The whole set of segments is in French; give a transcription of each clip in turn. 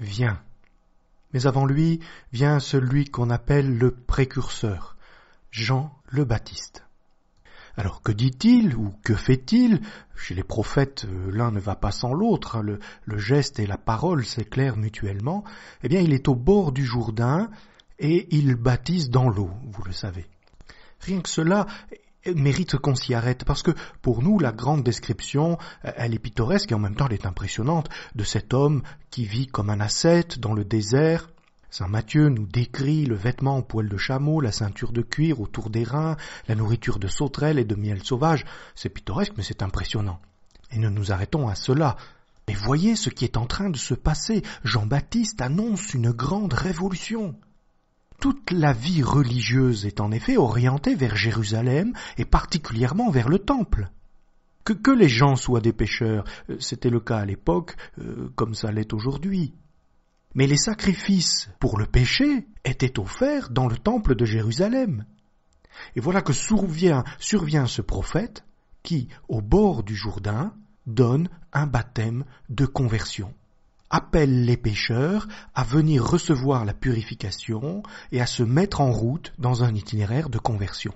vient. Mais avant lui vient celui qu'on appelle le précurseur, Jean le Baptiste. Alors que dit-il ou que fait-il Chez les prophètes, euh, l'un ne va pas sans l'autre, hein. le, le, geste et la parole s'éclairent mutuellement. Eh bien, il est au bord du Jourdain et il baptise dans l'eau, vous le savez. Rien que cela mérite qu'on s'y arrête parce que pour nous la grande description euh, elle est pittoresque et en même temps elle est impressionnante de cet homme qui vit comme un ascète dans le désert Saint Matthieu nous décrit le vêtement en poil de chameau, la ceinture de cuir autour des reins, la nourriture de sauterelles et de miel sauvage. C'est pittoresque, mais c'est impressionnant. Et nous nous arrêtons à cela. Mais voyez ce qui est en train de se passer. Jean-Baptiste annonce une grande révolution. Toute la vie religieuse est en effet orientée vers Jérusalem et particulièrement vers le Temple. Que, que les gens soient des pécheurs, euh, c'était le cas à l'époque, euh, comme ça l'est aujourd'hui. Mais les sacrifices pour le péché étaient offerts dans le temple de Jérusalem. Et voilà que survient ce prophète qui, au bord du Jourdain, donne un baptême de conversion appelle les pécheurs à venir recevoir la purification et à se mettre en route dans un itinéraire de conversion.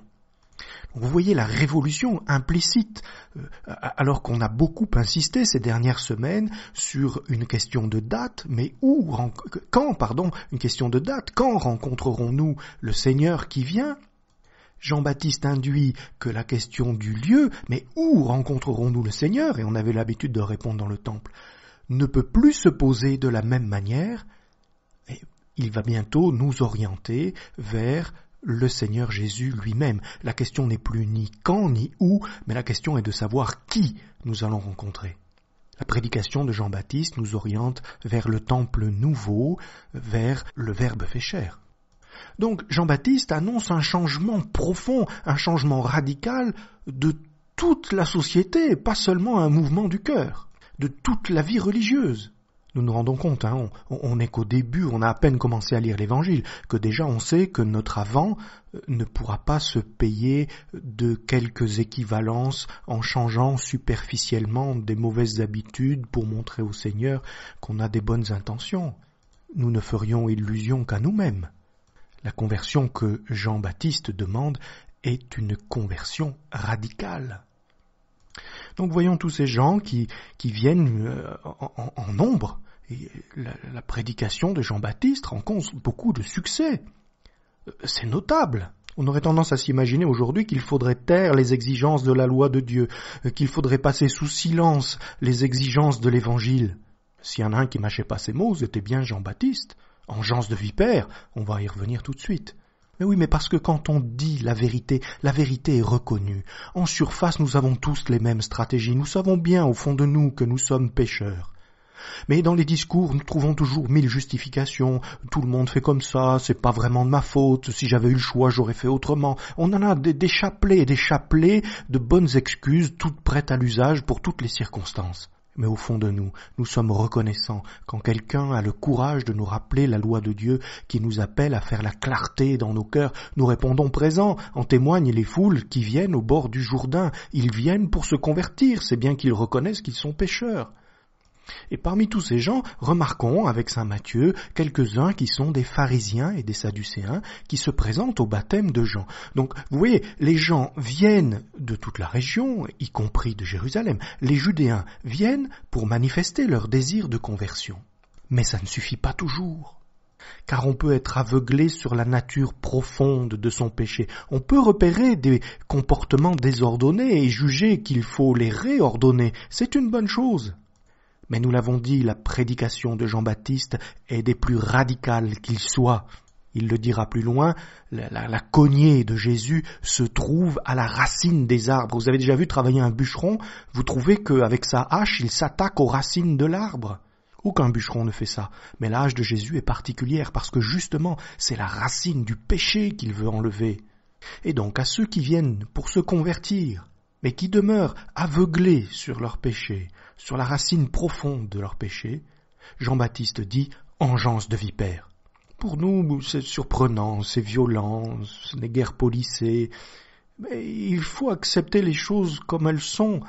Vous voyez la révolution implicite, euh, alors qu'on a beaucoup insisté ces dernières semaines sur une question de date, mais où, quand, pardon, une question de date, quand rencontrerons-nous le Seigneur qui vient Jean-Baptiste induit que la question du lieu, mais où rencontrerons-nous le Seigneur Et on avait l'habitude de répondre dans le temple, ne peut plus se poser de la même manière, et il va bientôt nous orienter vers le Seigneur Jésus lui-même. La question n'est plus ni quand ni où, mais la question est de savoir qui nous allons rencontrer. La prédication de Jean-Baptiste nous oriente vers le temple nouveau, vers le Verbe fait chair. Donc Jean-Baptiste annonce un changement profond, un changement radical de toute la société, pas seulement un mouvement du cœur de toute la vie religieuse. Nous nous rendons compte, hein, on n'est qu'au début, on a à peine commencé à lire l'Évangile, que déjà on sait que notre avant euh, ne pourra pas se payer de quelques équivalences en changeant superficiellement des mauvaises habitudes pour montrer au Seigneur qu'on a des bonnes intentions. Nous ne ferions illusion qu'à nous-mêmes. La conversion que Jean-Baptiste demande est une conversion radicale. Donc voyons tous ces gens qui, viennent euh, en, nombre. Et la, prédication de Jean-Baptiste rencontre beaucoup de succès. Euh, c'est notable. On aurait tendance à s'imaginer aujourd'hui qu'il faudrait taire les exigences de la loi de Dieu, euh, qu'il faudrait passer sous silence les exigences de l'Évangile. S'il y en a un qui mâchait pas ses mots, était bien Jean-Baptiste. Engeance de vipère, on va y revenir tout de suite. Mais oui, mais parce que quand on dit la vérité, la vérité est reconnue. En surface, nous avons tous les mêmes stratégies. Nous savons bien au fond de nous que nous sommes pécheurs. Mais dans les discours, nous trouvons toujours mille justifications. Tout le monde fait comme ça, c'est pas vraiment de ma faute, si j'avais eu le choix, j'aurais fait autrement. On en a des, chapelets et des chapelets de bonnes excuses, toutes prêtes à l'usage pour toutes les circonstances. Mais au fond de nous, nous sommes reconnaissants quand quelqu'un a le courage de nous rappeler la loi de Dieu qui nous appelle à faire la clarté dans nos cœurs. Nous répondons présents. en témoignent les foules qui viennent au bord du Jourdain. Ils viennent pour se convertir, c'est bien qu'ils reconnaissent qu'ils sont pécheurs. Et parmi tous ces gens, remarquons avec saint Matthieu quelques-uns qui sont des pharisiens et des sadducéens qui se présentent au baptême de Jean. Donc, vous voyez, les gens viennent de toute la région, y compris de Jérusalem. Les Judéens viennent pour manifester leur désir de conversion. Mais ça ne suffit pas toujours car on peut être aveuglé sur la nature profonde de son péché. On peut repérer des comportements désordonnés et juger qu'il faut les réordonner. C'est une bonne chose. Mais nous l'avons dit, la prédication de Jean-Baptiste est des plus radicales qu'il soit. Il le dira plus loin, la, cognée de Jésus se trouve à la racine des arbres. Vous avez déjà vu travailler un bûcheron, vous trouvez qu'avec sa hache, il s'attaque aux racines de l'arbre. Aucun bûcheron ne fait ça. Mais la hache de Jésus est particulière parce que justement, c'est la racine du péché qu'il veut enlever. Et donc à ceux qui viennent pour se convertir, mais qui demeurent aveuglés sur leur péché, sur la racine profonde de leur péché, Jean-Baptiste dit engeance de vipère. Pour nous, c'est surprenant, c'est violent, ce n'est guère polissé, mais il faut accepter les choses comme elles sont.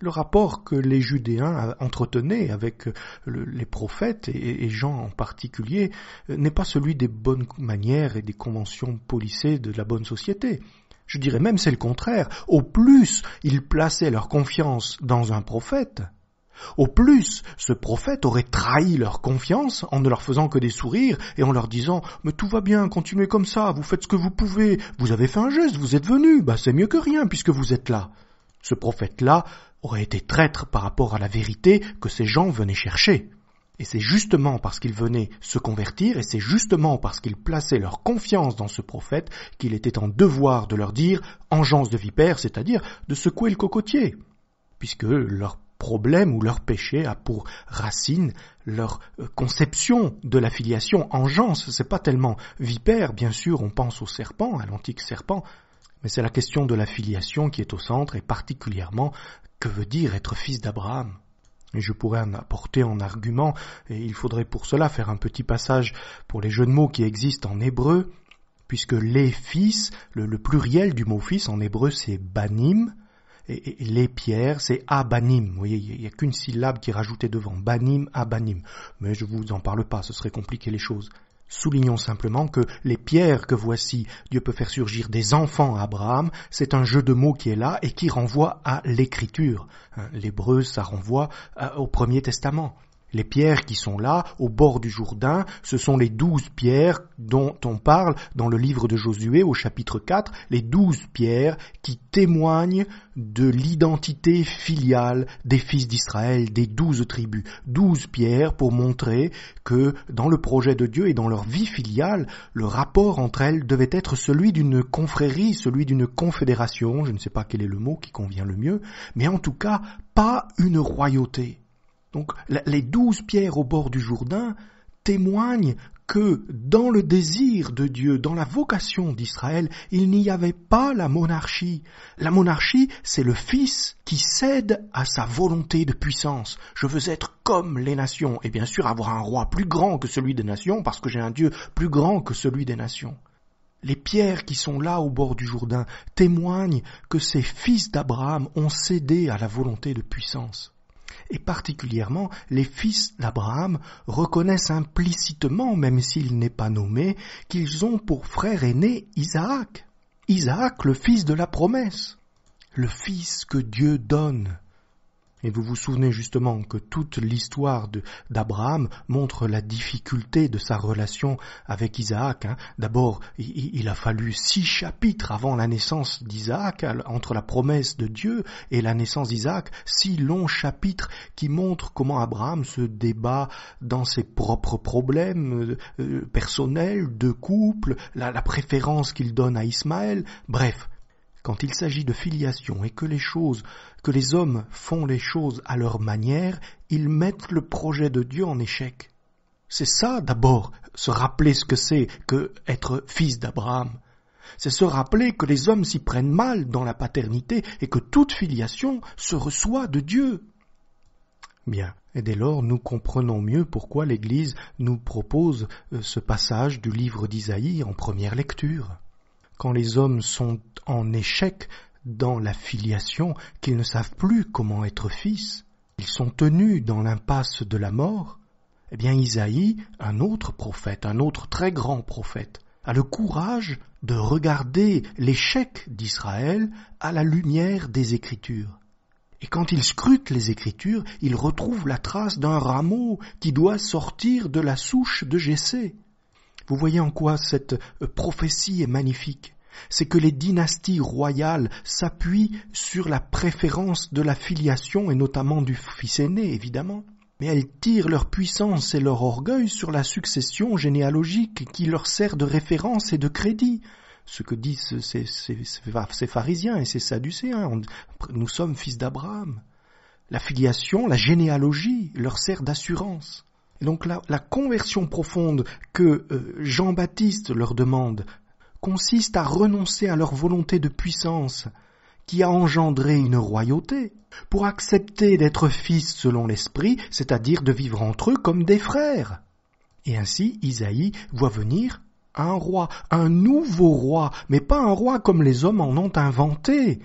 Le rapport que les Judéens entretenaient avec euh, les prophètes et, Jean en particulier euh, n'est pas celui des bonnes manières et des conventions polissées de la bonne société je dirais même c'est le contraire, au plus ils plaçaient leur confiance dans un prophète, au plus ce prophète aurait trahi leur confiance en ne leur faisant que des sourires et en leur disant Mais tout va bien, continuez comme ça, vous faites ce que vous pouvez, vous avez fait un geste, vous êtes venu, bah c'est mieux que rien puisque vous êtes là. Ce prophète-là aurait été traître par rapport à la vérité que ces gens venaient chercher. Et c'est justement parce qu'ils venaient se convertir, et c'est justement parce qu'ils plaçaient leur confiance dans ce prophète qu'il était en devoir de leur dire engeance de vipère, c'est-à-dire de secouer le cocotier, puisque leur problème ou leur péché a pour racine leur euh, conception de la filiation. Engeance, c'est pas tellement vipère, bien sûr, on pense au serpent, à l'antique serpent, mais c'est la question de la filiation qui est au centre et particulièrement que veut dire être fils d'Abraham. Et je pourrais en apporter en argument, et il faudrait pour cela faire un petit passage pour les jeux de mots qui existent en hébreu, puisque les fils, le, pluriel du mot fils en hébreu c'est banim, et, les pierres c'est abanim. Vous voyez, il n'y a, qu'une syllabe qui est rajoutée devant, banim, abanim. Mais je ne vous en parle pas, ce serait compliquer les choses. Soulignons simplement que les pierres que voici, Dieu peut faire surgir des enfants à Abraham, c'est un jeu de mots qui est là et qui renvoie à l'écriture. Hein, l'hébreu, ça renvoie euh, au Premier Testament. Les pierres qui sont là, au bord du Jourdain, ce sont les douze pierres dont on parle dans le livre de Josué au chapitre 4, les douze pierres qui témoignent de l'identité filiale des fils d'Israël, des douze tribus. Douze pierres pour montrer que dans le projet de Dieu et dans leur vie filiale, le rapport entre elles devait être celui d'une confrérie, celui d'une confédération, je ne sais pas quel est le mot qui convient le mieux, mais en tout cas pas une royauté. Donc les douze pierres au bord du Jourdain témoignent que dans le désir de Dieu, dans la vocation d'Israël, il n'y avait pas la monarchie. La monarchie, c'est le Fils qui cède à sa volonté de puissance. Je veux être comme les nations, et bien sûr avoir un roi plus grand que celui des nations, parce que j'ai un Dieu plus grand que celui des nations. Les pierres qui sont là au bord du Jourdain témoignent que ces fils d'Abraham ont cédé à la volonté de puissance et particulièrement les fils d'Abraham reconnaissent implicitement, même s'il n'est pas nommé, qu'ils ont pour frère aîné Isaac. Isaac, le fils de la promesse, le fils que Dieu donne et vous vous souvenez justement que toute l'histoire d'Abraham montre la difficulté de sa relation avec Isaac. Hein. D'abord, il, a fallu six chapitres avant la naissance d'Isaac, entre la promesse de Dieu et la naissance d'Isaac, six longs chapitres qui montrent comment Abraham se débat dans ses propres problèmes euh, euh, personnels, de couple, la préférence qu'il donne à Ismaël. Bref, quand il s'agit de filiation et que les choses, que les hommes font les choses à leur manière, ils mettent le projet de Dieu en échec. C'est ça d'abord, se rappeler ce que c'est que être fils d'Abraham. C'est se rappeler que les hommes s'y prennent mal dans la paternité et que toute filiation se reçoit de Dieu. Bien. Et dès lors, nous comprenons mieux pourquoi l'Église nous propose euh, ce passage du livre d'Isaïe en première lecture quand les hommes sont en échec dans la filiation, qu'ils ne savent plus comment être fils, ils sont tenus dans l'impasse de la mort, eh bien Isaïe, un autre prophète, un autre très grand prophète, a le courage de regarder l'échec d'Israël à la lumière des Écritures. Et quand il scrute les Écritures, il retrouve la trace d'un rameau qui doit sortir de la souche de Jessé. Vous voyez en quoi cette euh, prophétie est magnifique c'est que les dynasties royales s'appuient sur la préférence de la filiation et notamment du fils aîné, évidemment. Mais elles tirent leur puissance et leur orgueil sur la succession généalogique qui leur sert de référence et de crédit. Ce que disent ces, pharisiens et ces sadducéens, nous sommes fils d'Abraham. La filiation, la généalogie leur sert d'assurance donc la, conversion profonde que euh, Jean-Baptiste leur demande consiste à renoncer à leur volonté de puissance qui a engendré une royauté, pour accepter d'être fils selon l'esprit, c'est-à-dire de vivre entre eux comme des frères. Et ainsi Isaïe voit venir un roi, un nouveau roi, mais pas un roi comme les hommes en ont inventé,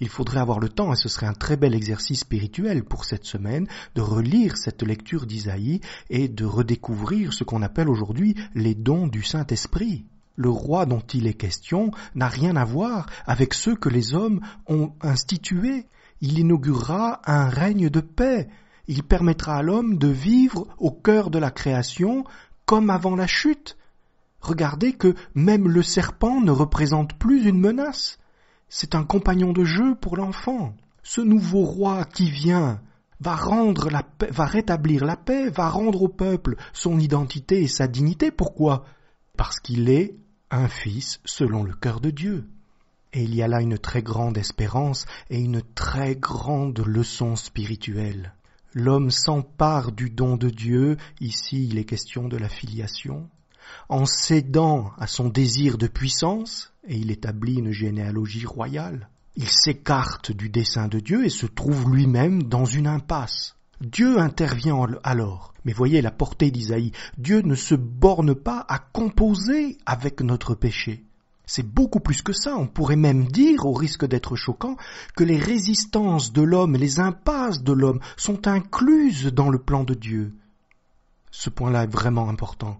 il faudrait avoir le temps, et ce serait un très bel exercice spirituel pour cette semaine, de relire cette lecture d'Isaïe et de redécouvrir ce qu'on appelle aujourd'hui les dons du Saint-Esprit. Le roi dont il est question n'a rien à voir avec ceux que les hommes ont institués. Il inaugurera un règne de paix. Il permettra à l'homme de vivre au cœur de la création comme avant la chute. Regardez que même le serpent ne représente plus une menace. C'est un compagnon de jeu pour l'enfant. Ce nouveau roi qui vient va rendre va rétablir la paix, va rendre au peuple son identité et sa dignité. Pourquoi Parce qu'il est un fils selon le cœur de Dieu. Et il y a là une très grande espérance et une très grande leçon spirituelle. L'homme s'empare du don de Dieu, ici il est question de la filiation, en cédant à son désir de puissance, et il établit une généalogie royale. Il s'écarte du dessein de Dieu et se trouve lui-même dans une impasse. Dieu intervient alors. Mais voyez la portée d'Isaïe. Dieu ne se borne pas à composer avec notre péché. C'est beaucoup plus que ça. On pourrait même dire, au risque d'être choquant, que les résistances de l'homme, les impasses de l'homme sont incluses dans le plan de Dieu. Ce point-là est vraiment important.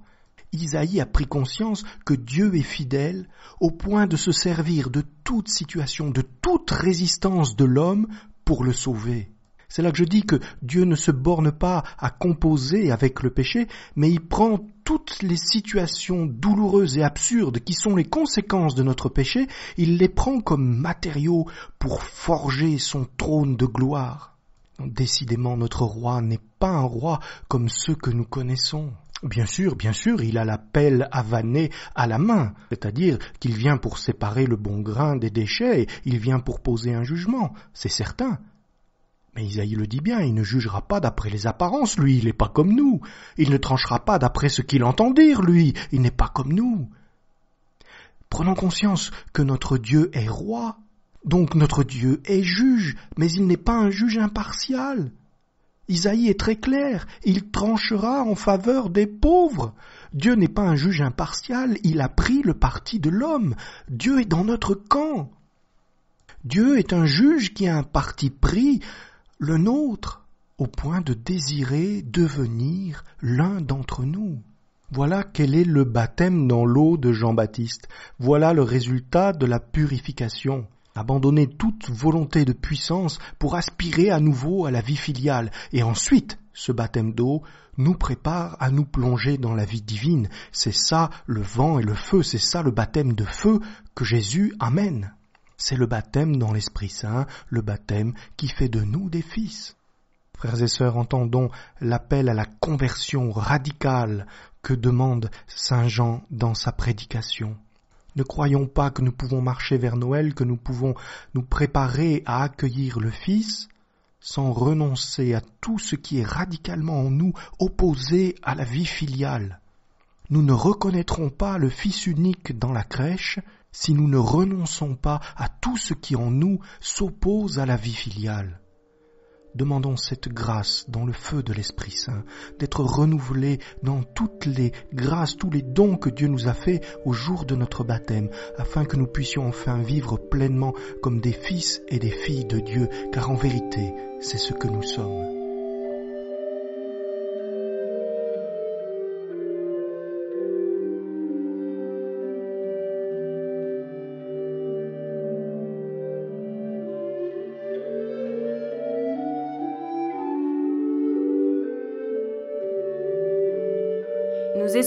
Isaïe a pris conscience que Dieu est fidèle au point de se servir de toute situation, de toute résistance de l'homme pour le sauver. C'est là que je dis que Dieu ne se borne pas à composer avec le péché, mais il prend toutes les situations douloureuses et absurdes qui sont les conséquences de notre péché, il les prend comme matériaux pour forger son trône de gloire. Décidément, notre roi n'est pas un roi comme ceux que nous connaissons. Bien sûr, bien sûr, il a la pelle avanée à la main, c'est-à-dire qu'il vient pour séparer le bon grain des déchets, il vient pour poser un jugement, c'est certain. Mais Isaïe le dit bien, il ne jugera pas d'après les apparences, lui, il n'est pas comme nous. Il ne tranchera pas d'après ce qu'il entend dire, lui, il n'est pas comme nous. Prenons conscience que notre Dieu est roi, donc notre Dieu est juge, mais il n'est pas un juge impartial. Isaïe est très clair, il tranchera en faveur des pauvres. Dieu n'est pas un juge impartial, il a pris le parti de l'homme. Dieu est dans notre camp. Dieu est un juge qui a un parti pris, le nôtre, au point de désirer devenir l'un d'entre nous. Voilà quel est le baptême dans l'eau de Jean-Baptiste. Voilà le résultat de la purification abandonner toute volonté de puissance pour aspirer à nouveau à la vie filiale, et ensuite ce baptême d'eau nous prépare à nous plonger dans la vie divine. C'est ça le vent et le feu, c'est ça le baptême de feu que Jésus amène. C'est le baptême dans l'Esprit Saint, le baptême qui fait de nous des fils. Frères et sœurs, entendons l'appel à la conversion radicale que demande Saint Jean dans sa prédication. Ne croyons pas que nous pouvons marcher vers Noël, que nous pouvons nous préparer à accueillir le Fils, sans renoncer à tout ce qui est radicalement en nous opposé à la vie filiale. Nous ne reconnaîtrons pas le Fils unique dans la crèche si nous ne renonçons pas à tout ce qui en nous s'oppose à la vie filiale. Demandons cette grâce dans le feu de l'Esprit Saint, d'être renouvelés dans toutes les grâces, tous les dons que Dieu nous a faits au jour de notre baptême, afin que nous puissions enfin vivre pleinement comme des fils et des filles de Dieu, car en vérité, c'est ce que nous sommes.